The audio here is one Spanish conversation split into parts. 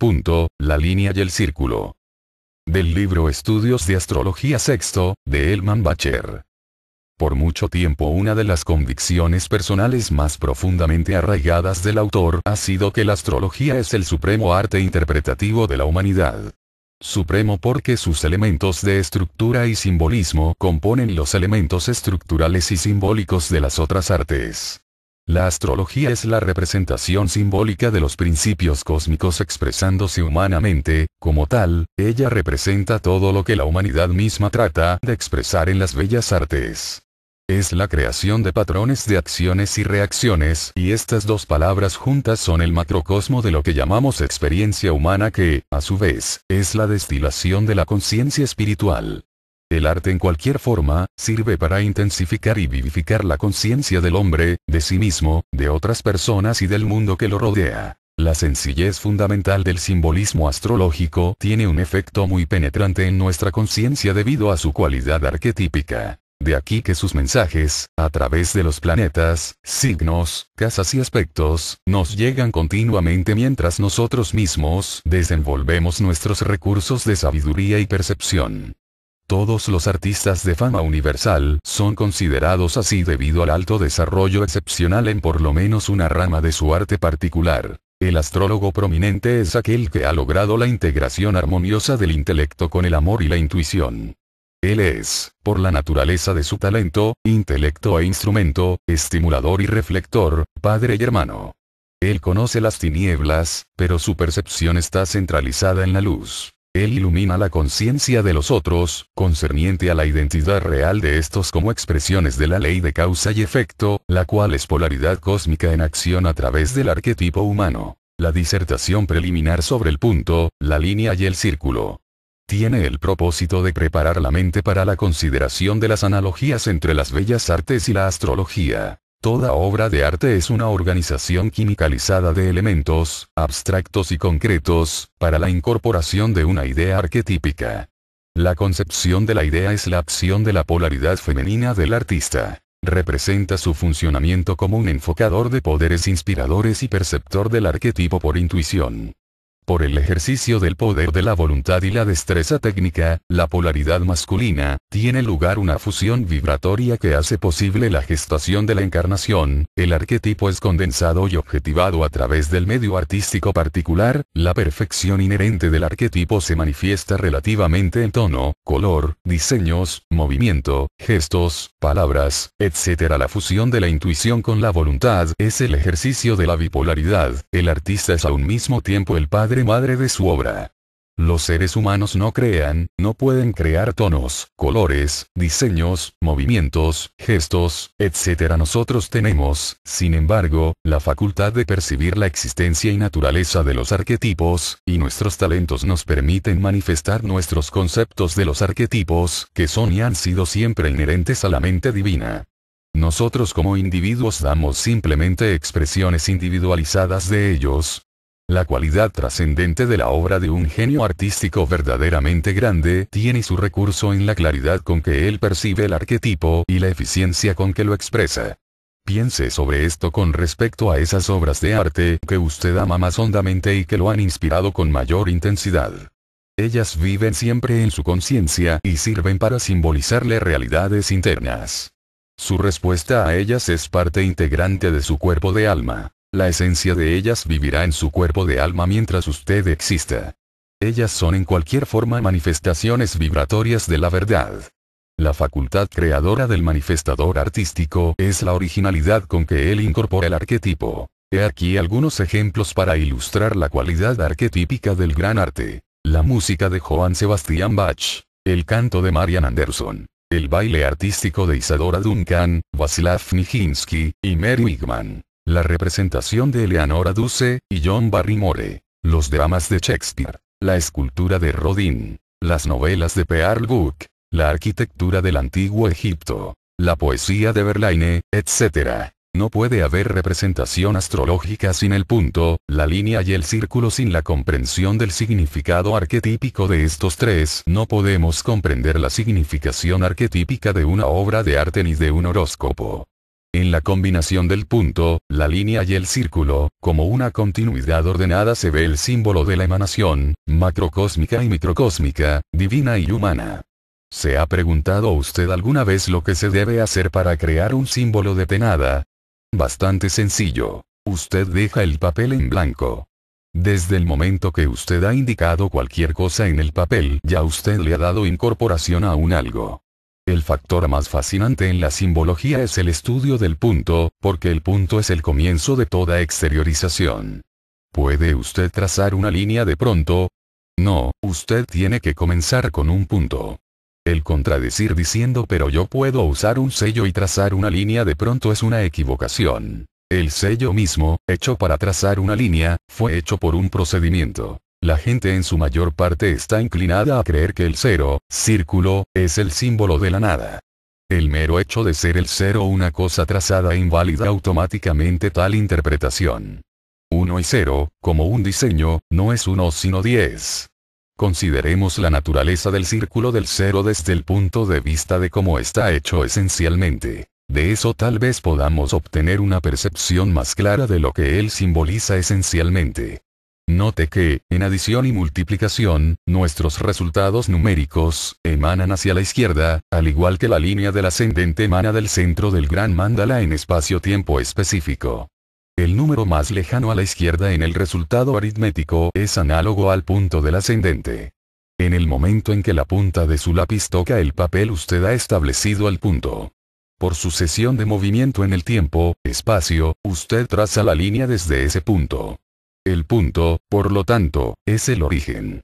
punto, la línea y el círculo. Del libro Estudios de Astrología Sexto, de Elman Bacher. Por mucho tiempo una de las convicciones personales más profundamente arraigadas del autor ha sido que la astrología es el supremo arte interpretativo de la humanidad. Supremo porque sus elementos de estructura y simbolismo componen los elementos estructurales y simbólicos de las otras artes. La astrología es la representación simbólica de los principios cósmicos expresándose humanamente, como tal, ella representa todo lo que la humanidad misma trata de expresar en las bellas artes. Es la creación de patrones de acciones y reacciones, y estas dos palabras juntas son el macrocosmo de lo que llamamos experiencia humana que, a su vez, es la destilación de la conciencia espiritual. El arte en cualquier forma, sirve para intensificar y vivificar la conciencia del hombre, de sí mismo, de otras personas y del mundo que lo rodea. La sencillez fundamental del simbolismo astrológico tiene un efecto muy penetrante en nuestra conciencia debido a su cualidad arquetípica. De aquí que sus mensajes, a través de los planetas, signos, casas y aspectos, nos llegan continuamente mientras nosotros mismos desenvolvemos nuestros recursos de sabiduría y percepción. Todos los artistas de fama universal son considerados así debido al alto desarrollo excepcional en por lo menos una rama de su arte particular. El astrólogo prominente es aquel que ha logrado la integración armoniosa del intelecto con el amor y la intuición. Él es, por la naturaleza de su talento, intelecto e instrumento, estimulador y reflector, padre y hermano. Él conoce las tinieblas, pero su percepción está centralizada en la luz. Él ilumina la conciencia de los otros, concerniente a la identidad real de estos como expresiones de la ley de causa y efecto, la cual es polaridad cósmica en acción a través del arquetipo humano. La disertación preliminar sobre el punto, la línea y el círculo. Tiene el propósito de preparar la mente para la consideración de las analogías entre las bellas artes y la astrología. Toda obra de arte es una organización quimicalizada de elementos, abstractos y concretos, para la incorporación de una idea arquetípica. La concepción de la idea es la acción de la polaridad femenina del artista. Representa su funcionamiento como un enfocador de poderes inspiradores y perceptor del arquetipo por intuición por el ejercicio del poder de la voluntad y la destreza técnica, la polaridad masculina, tiene lugar una fusión vibratoria que hace posible la gestación de la encarnación, el arquetipo es condensado y objetivado a través del medio artístico particular, la perfección inherente del arquetipo se manifiesta relativamente en tono, color, diseños, movimiento, gestos, palabras, etc. La fusión de la intuición con la voluntad es el ejercicio de la bipolaridad, el artista es a un mismo tiempo el padre madre de su obra. Los seres humanos no crean, no pueden crear tonos, colores, diseños, movimientos, gestos, etc. Nosotros tenemos, sin embargo, la facultad de percibir la existencia y naturaleza de los arquetipos, y nuestros talentos nos permiten manifestar nuestros conceptos de los arquetipos, que son y han sido siempre inherentes a la mente divina. Nosotros como individuos damos simplemente expresiones individualizadas de ellos, la cualidad trascendente de la obra de un genio artístico verdaderamente grande tiene su recurso en la claridad con que él percibe el arquetipo y la eficiencia con que lo expresa. Piense sobre esto con respecto a esas obras de arte que usted ama más hondamente y que lo han inspirado con mayor intensidad. Ellas viven siempre en su conciencia y sirven para simbolizarle realidades internas. Su respuesta a ellas es parte integrante de su cuerpo de alma. La esencia de ellas vivirá en su cuerpo de alma mientras usted exista. Ellas son en cualquier forma manifestaciones vibratorias de la verdad. La facultad creadora del manifestador artístico es la originalidad con que él incorpora el arquetipo. He aquí algunos ejemplos para ilustrar la cualidad arquetípica del gran arte. La música de Johann Sebastian Bach, el canto de Marian Anderson, el baile artístico de Isadora Duncan, Václav Nijinsky y Mary Wigman. La representación de Eleanora Duse y John Barrymore. Los dramas de Shakespeare. La escultura de Rodin. Las novelas de Pearl Book. La arquitectura del antiguo Egipto. La poesía de Verlaine, etc. No puede haber representación astrológica sin el punto, la línea y el círculo sin la comprensión del significado arquetípico de estos tres. No podemos comprender la significación arquetípica de una obra de arte ni de un horóscopo. En la combinación del punto, la línea y el círculo, como una continuidad ordenada se ve el símbolo de la emanación, macrocósmica y microcósmica, divina y humana. ¿Se ha preguntado usted alguna vez lo que se debe hacer para crear un símbolo de penada? Bastante sencillo. Usted deja el papel en blanco. Desde el momento que usted ha indicado cualquier cosa en el papel, ya usted le ha dado incorporación a un algo. El factor más fascinante en la simbología es el estudio del punto, porque el punto es el comienzo de toda exteriorización. ¿Puede usted trazar una línea de pronto? No, usted tiene que comenzar con un punto. El contradecir diciendo pero yo puedo usar un sello y trazar una línea de pronto es una equivocación. El sello mismo, hecho para trazar una línea, fue hecho por un procedimiento. La gente en su mayor parte está inclinada a creer que el cero, círculo, es el símbolo de la nada. El mero hecho de ser el cero una cosa trazada inválida automáticamente tal interpretación. 1 y cero, como un diseño, no es uno sino 10. Consideremos la naturaleza del círculo del cero desde el punto de vista de cómo está hecho esencialmente. De eso tal vez podamos obtener una percepción más clara de lo que él simboliza esencialmente. Note que, en adición y multiplicación, nuestros resultados numéricos, emanan hacia la izquierda, al igual que la línea del ascendente emana del centro del gran mandala en espacio-tiempo específico. El número más lejano a la izquierda en el resultado aritmético es análogo al punto del ascendente. En el momento en que la punta de su lápiz toca el papel usted ha establecido el punto. Por sucesión de movimiento en el tiempo, espacio, usted traza la línea desde ese punto. El punto, por lo tanto, es el origen.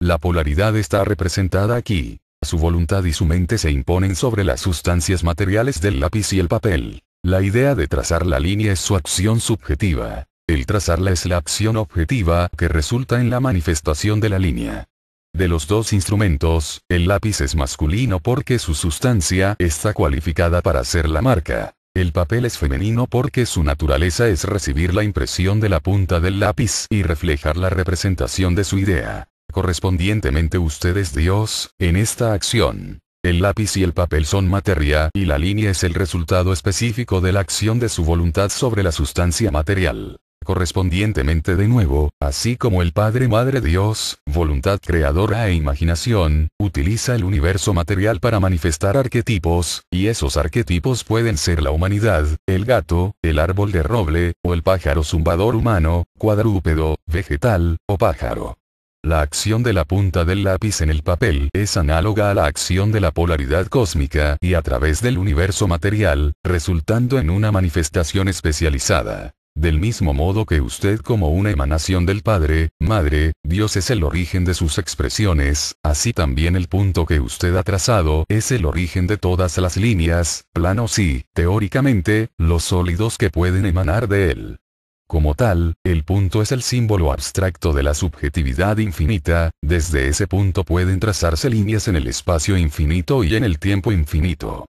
La polaridad está representada aquí. Su voluntad y su mente se imponen sobre las sustancias materiales del lápiz y el papel. La idea de trazar la línea es su acción subjetiva. El trazarla es la acción objetiva que resulta en la manifestación de la línea. De los dos instrumentos, el lápiz es masculino porque su sustancia está cualificada para hacer la marca. El papel es femenino porque su naturaleza es recibir la impresión de la punta del lápiz y reflejar la representación de su idea. Correspondientemente usted es Dios, en esta acción. El lápiz y el papel son materia y la línea es el resultado específico de la acción de su voluntad sobre la sustancia material correspondientemente de nuevo, así como el Padre Madre Dios, voluntad creadora e imaginación, utiliza el universo material para manifestar arquetipos, y esos arquetipos pueden ser la humanidad, el gato, el árbol de roble, o el pájaro zumbador humano, cuadrúpedo, vegetal, o pájaro. La acción de la punta del lápiz en el papel es análoga a la acción de la polaridad cósmica y a través del universo material, resultando en una manifestación especializada. Del mismo modo que usted como una emanación del Padre, Madre, Dios es el origen de sus expresiones, así también el punto que usted ha trazado es el origen de todas las líneas, planos y, teóricamente, los sólidos que pueden emanar de él. Como tal, el punto es el símbolo abstracto de la subjetividad infinita, desde ese punto pueden trazarse líneas en el espacio infinito y en el tiempo infinito.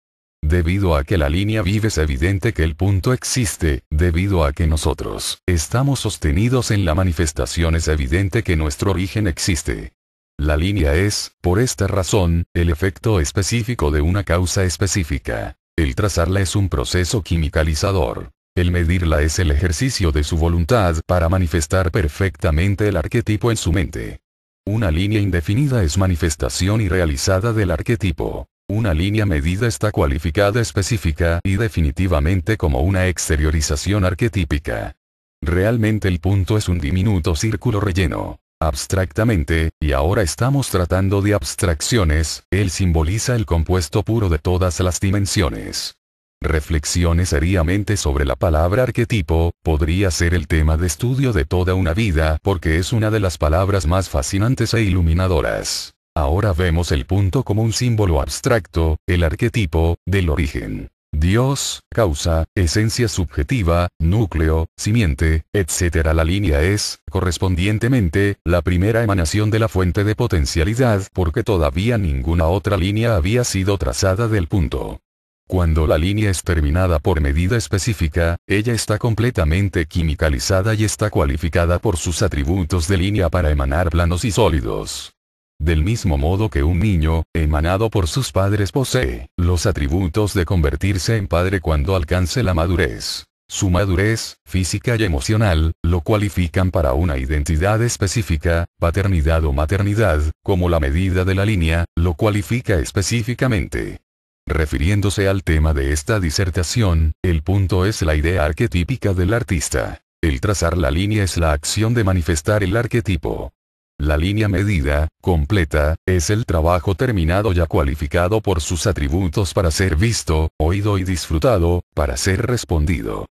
Debido a que la línea vive es evidente que el punto existe, debido a que nosotros estamos sostenidos en la manifestación es evidente que nuestro origen existe. La línea es, por esta razón, el efecto específico de una causa específica. El trazarla es un proceso quimicalizador. El medirla es el ejercicio de su voluntad para manifestar perfectamente el arquetipo en su mente. Una línea indefinida es manifestación y realizada del arquetipo. Una línea medida está cualificada específica y definitivamente como una exteriorización arquetípica. Realmente el punto es un diminuto círculo relleno. Abstractamente, y ahora estamos tratando de abstracciones, él simboliza el compuesto puro de todas las dimensiones. Reflexiones seriamente sobre la palabra arquetipo, podría ser el tema de estudio de toda una vida porque es una de las palabras más fascinantes e iluminadoras. Ahora vemos el punto como un símbolo abstracto, el arquetipo, del origen. Dios, causa, esencia subjetiva, núcleo, simiente, etc. La línea es, correspondientemente, la primera emanación de la fuente de potencialidad porque todavía ninguna otra línea había sido trazada del punto. Cuando la línea es terminada por medida específica, ella está completamente quimicalizada y está cualificada por sus atributos de línea para emanar planos y sólidos. Del mismo modo que un niño, emanado por sus padres, posee los atributos de convertirse en padre cuando alcance la madurez. Su madurez, física y emocional, lo cualifican para una identidad específica, paternidad o maternidad, como la medida de la línea, lo cualifica específicamente. Refiriéndose al tema de esta disertación, el punto es la idea arquetípica del artista. El trazar la línea es la acción de manifestar el arquetipo. La línea medida, completa, es el trabajo terminado ya cualificado por sus atributos para ser visto, oído y disfrutado, para ser respondido.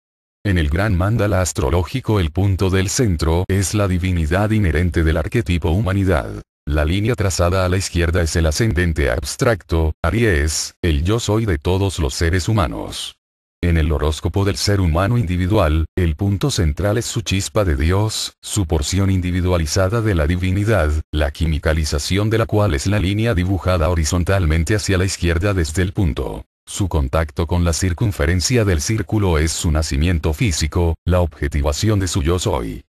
En el gran mandala astrológico el punto del centro es la divinidad inherente del arquetipo humanidad. La línea trazada a la izquierda es el ascendente abstracto, Aries, el yo soy de todos los seres humanos. En el horóscopo del ser humano individual, el punto central es su chispa de Dios, su porción individualizada de la divinidad, la quimicalización de la cual es la línea dibujada horizontalmente hacia la izquierda desde el punto. Su contacto con la circunferencia del círculo es su nacimiento físico, la objetivación de su yo soy.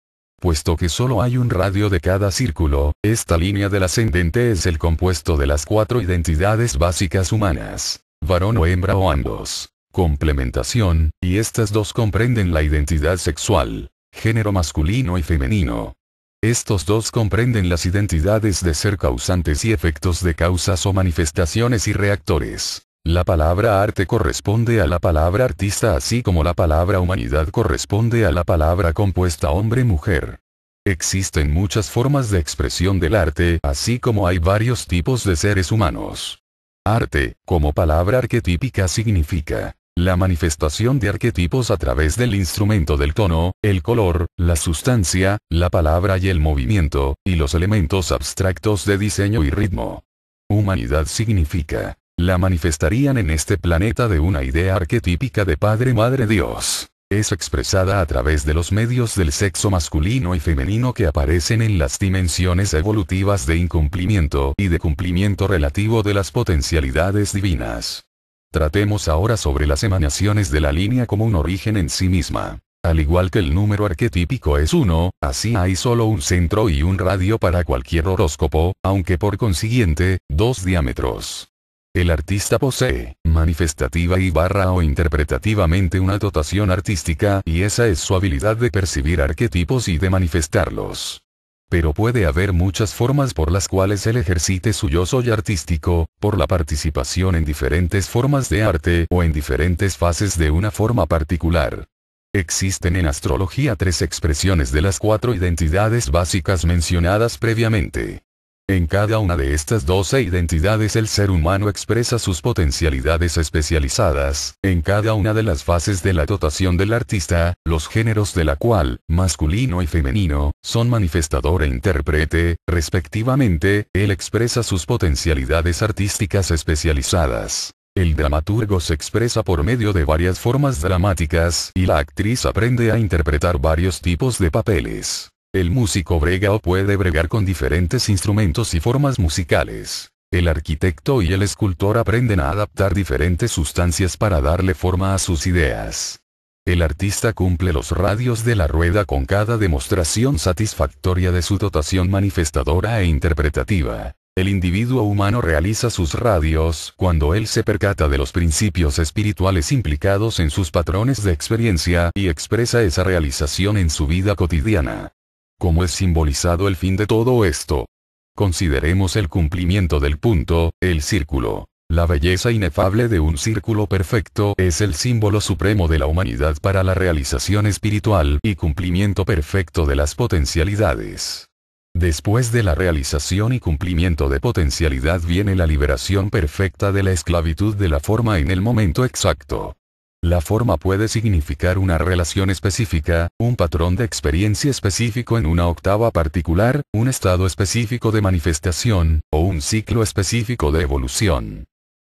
Puesto que solo hay un radio de cada círculo, esta línea del ascendente es el compuesto de las cuatro identidades básicas humanas, varón o hembra o ambos complementación, y estas dos comprenden la identidad sexual, género masculino y femenino. Estos dos comprenden las identidades de ser causantes y efectos de causas o manifestaciones y reactores. La palabra arte corresponde a la palabra artista así como la palabra humanidad corresponde a la palabra compuesta hombre-mujer. Existen muchas formas de expresión del arte, así como hay varios tipos de seres humanos. Arte, como palabra arquetípica significa la manifestación de arquetipos a través del instrumento del tono, el color, la sustancia, la palabra y el movimiento, y los elementos abstractos de diseño y ritmo. Humanidad significa. La manifestarían en este planeta de una idea arquetípica de Padre Madre Dios. Es expresada a través de los medios del sexo masculino y femenino que aparecen en las dimensiones evolutivas de incumplimiento y de cumplimiento relativo de las potencialidades divinas. Tratemos ahora sobre las emanaciones de la línea como un origen en sí misma. Al igual que el número arquetípico es 1, así hay solo un centro y un radio para cualquier horóscopo, aunque por consiguiente, dos diámetros. El artista posee, manifestativa y barra o interpretativamente una dotación artística y esa es su habilidad de percibir arquetipos y de manifestarlos. Pero puede haber muchas formas por las cuales él ejercite su yo soy artístico, por la participación en diferentes formas de arte o en diferentes fases de una forma particular. Existen en astrología tres expresiones de las cuatro identidades básicas mencionadas previamente. En cada una de estas 12 identidades el ser humano expresa sus potencialidades especializadas, en cada una de las fases de la dotación del artista, los géneros de la cual, masculino y femenino, son manifestador e intérprete, respectivamente, él expresa sus potencialidades artísticas especializadas. El dramaturgo se expresa por medio de varias formas dramáticas y la actriz aprende a interpretar varios tipos de papeles. El músico brega o puede bregar con diferentes instrumentos y formas musicales. El arquitecto y el escultor aprenden a adaptar diferentes sustancias para darle forma a sus ideas. El artista cumple los radios de la rueda con cada demostración satisfactoria de su dotación manifestadora e interpretativa. El individuo humano realiza sus radios cuando él se percata de los principios espirituales implicados en sus patrones de experiencia y expresa esa realización en su vida cotidiana. ¿Cómo es simbolizado el fin de todo esto? Consideremos el cumplimiento del punto, el círculo. La belleza inefable de un círculo perfecto es el símbolo supremo de la humanidad para la realización espiritual y cumplimiento perfecto de las potencialidades. Después de la realización y cumplimiento de potencialidad viene la liberación perfecta de la esclavitud de la forma en el momento exacto. La forma puede significar una relación específica, un patrón de experiencia específico en una octava particular, un estado específico de manifestación, o un ciclo específico de evolución.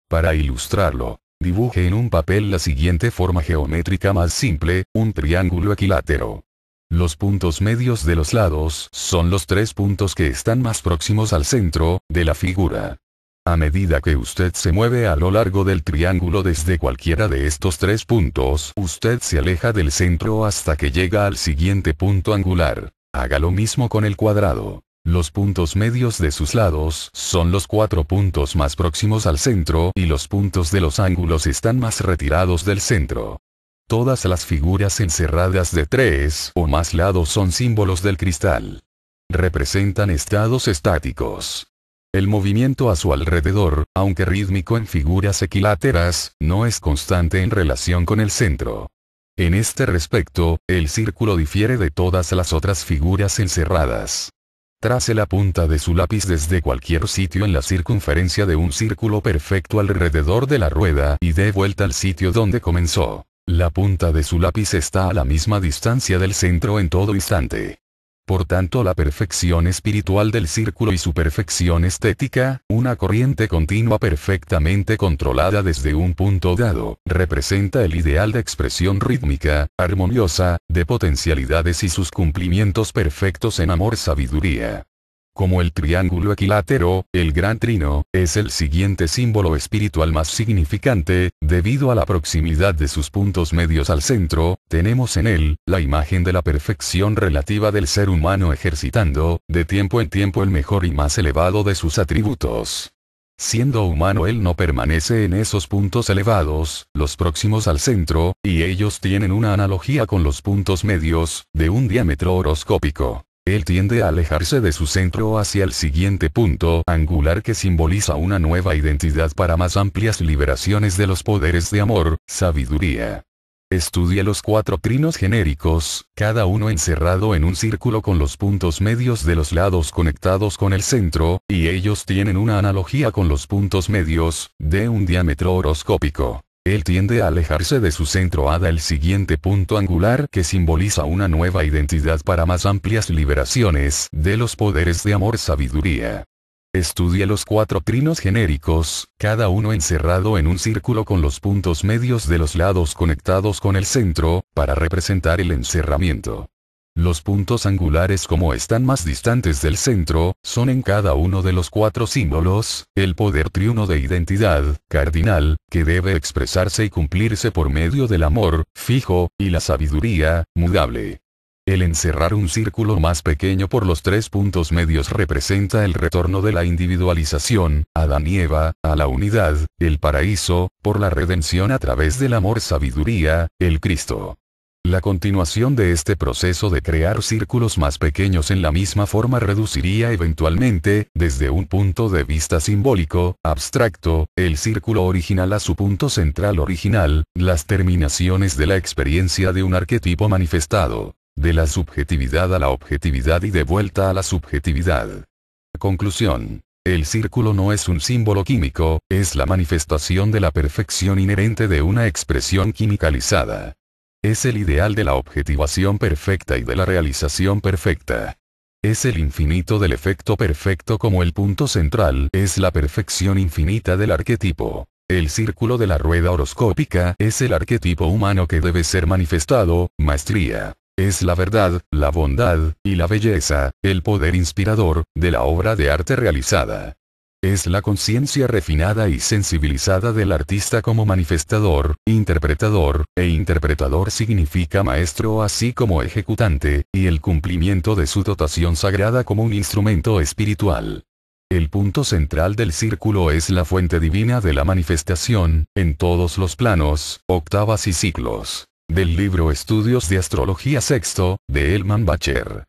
Para ilustrarlo, dibuje en un papel la siguiente forma geométrica más simple, un triángulo equilátero. Los puntos medios de los lados son los tres puntos que están más próximos al centro de la figura. A medida que usted se mueve a lo largo del triángulo desde cualquiera de estos tres puntos, usted se aleja del centro hasta que llega al siguiente punto angular. Haga lo mismo con el cuadrado. Los puntos medios de sus lados son los cuatro puntos más próximos al centro y los puntos de los ángulos están más retirados del centro. Todas las figuras encerradas de tres o más lados son símbolos del cristal. Representan estados estáticos. El movimiento a su alrededor, aunque rítmico en figuras equiláteras, no es constante en relación con el centro. En este respecto, el círculo difiere de todas las otras figuras encerradas. Trace la punta de su lápiz desde cualquier sitio en la circunferencia de un círculo perfecto alrededor de la rueda y dé vuelta al sitio donde comenzó. La punta de su lápiz está a la misma distancia del centro en todo instante. Por tanto la perfección espiritual del círculo y su perfección estética, una corriente continua perfectamente controlada desde un punto dado, representa el ideal de expresión rítmica, armoniosa, de potencialidades y sus cumplimientos perfectos en amor-sabiduría. Como el triángulo equilátero, el gran trino, es el siguiente símbolo espiritual más significante, debido a la proximidad de sus puntos medios al centro, tenemos en él, la imagen de la perfección relativa del ser humano ejercitando, de tiempo en tiempo el mejor y más elevado de sus atributos. Siendo humano él no permanece en esos puntos elevados, los próximos al centro, y ellos tienen una analogía con los puntos medios, de un diámetro horoscópico él tiende a alejarse de su centro hacia el siguiente punto angular que simboliza una nueva identidad para más amplias liberaciones de los poderes de amor, sabiduría. Estudia los cuatro trinos genéricos, cada uno encerrado en un círculo con los puntos medios de los lados conectados con el centro, y ellos tienen una analogía con los puntos medios, de un diámetro horoscópico él tiende a alejarse de su centro Hada el siguiente punto angular que simboliza una nueva identidad para más amplias liberaciones de los poderes de amor-sabiduría. Estudia los cuatro trinos genéricos, cada uno encerrado en un círculo con los puntos medios de los lados conectados con el centro, para representar el encerramiento. Los puntos angulares como están más distantes del centro, son en cada uno de los cuatro símbolos, el poder triuno de identidad, cardinal, que debe expresarse y cumplirse por medio del amor, fijo, y la sabiduría, mudable. El encerrar un círculo más pequeño por los tres puntos medios representa el retorno de la individualización, a Danieva, a la unidad, el paraíso, por la redención a través del amor sabiduría, el Cristo. La continuación de este proceso de crear círculos más pequeños en la misma forma reduciría eventualmente, desde un punto de vista simbólico, abstracto, el círculo original a su punto central original, las terminaciones de la experiencia de un arquetipo manifestado, de la subjetividad a la objetividad y de vuelta a la subjetividad. Conclusión. El círculo no es un símbolo químico, es la manifestación de la perfección inherente de una expresión quimicalizada. Es el ideal de la objetivación perfecta y de la realización perfecta. Es el infinito del efecto perfecto como el punto central es la perfección infinita del arquetipo. El círculo de la rueda horoscópica es el arquetipo humano que debe ser manifestado, maestría. Es la verdad, la bondad, y la belleza, el poder inspirador, de la obra de arte realizada es la conciencia refinada y sensibilizada del artista como manifestador, interpretador, e interpretador significa maestro así como ejecutante, y el cumplimiento de su dotación sagrada como un instrumento espiritual. El punto central del círculo es la fuente divina de la manifestación, en todos los planos, octavas y ciclos. Del libro Estudios de Astrología Sexto, de Elman Bacher.